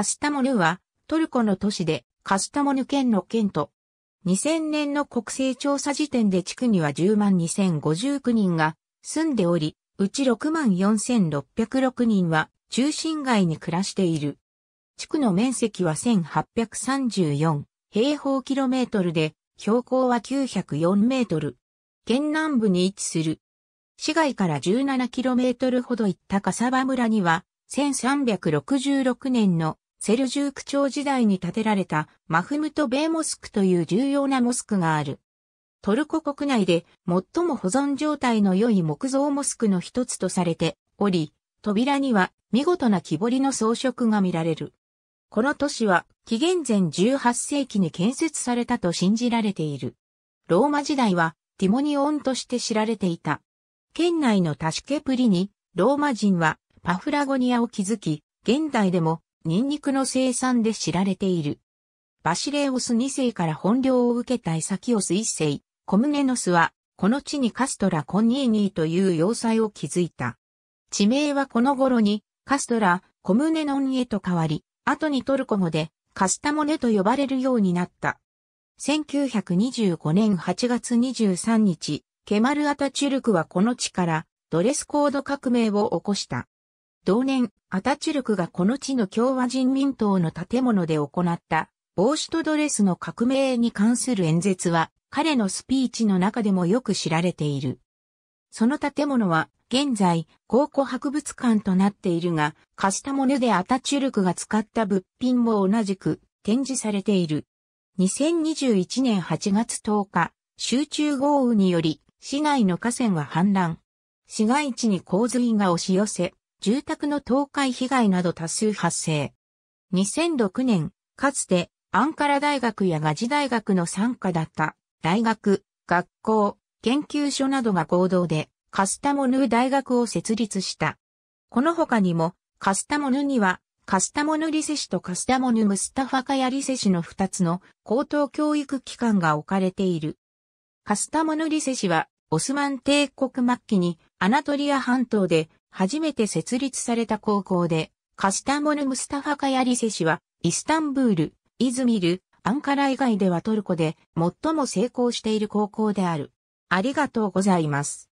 カスタモヌは、トルコの都市で、カスタモヌ県の県と、2000年の国勢調査時点で地区には10万2059人が住んでおり、うち6万4606人は中心街に暮らしている。地区の面積は1834平方キロメートルで、標高は904メートル。県南部に位置する。市街から17キロメートルほど行ったカサバ村には、1366年のセルジューク朝時代に建てられたマフムト・ベーモスクという重要なモスクがある。トルコ国内で最も保存状態の良い木造モスクの一つとされており、扉には見事な木彫りの装飾が見られる。この都市は紀元前18世紀に建設されたと信じられている。ローマ時代はティモニオンとして知られていた。県内のタシケプリにローマ人はパフラゴニアを築き、現代でもニンニクの生産で知られている。バシレオス2世から本領を受けたイサキオス1世、コムネノスは、この地にカストラ・コンニーニーという要塞を築いた。地名はこの頃に、カストラ・コムネノンへと変わり、後にトルコ語で、カスタモネと呼ばれるようになった。1925年8月23日、ケマル・アタチュルクはこの地から、ドレスコード革命を起こした。同年、アタチュルクがこの地の共和人民党の建物で行った帽子とドレスの革命に関する演説は彼のスピーチの中でもよく知られている。その建物は現在考古博物館となっているが貸したものでアタチュルクが使った物品も同じく展示されている。2021年8月10日、集中豪雨により市内の河川は氾濫。市街地に洪水が押し寄せ、住宅の倒壊被害など多数発生。2006年、かつてアンカラ大学やガジ大学の参加だった大学、学校、研究所などが合同でカスタモヌー大学を設立した。この他にもカスタモヌにはカスタモヌリセ氏とカスタモヌムスタファカヤリセ氏の2つの高等教育機関が置かれている。カスタモヌリセ氏はオスマン帝国末期にアナトリア半島で初めて設立された高校で、カスタモル・ムスタファ・カヤリセ氏は、イスタンブール、イズミル、アンカラ以外ではトルコで最も成功している高校である。ありがとうございます。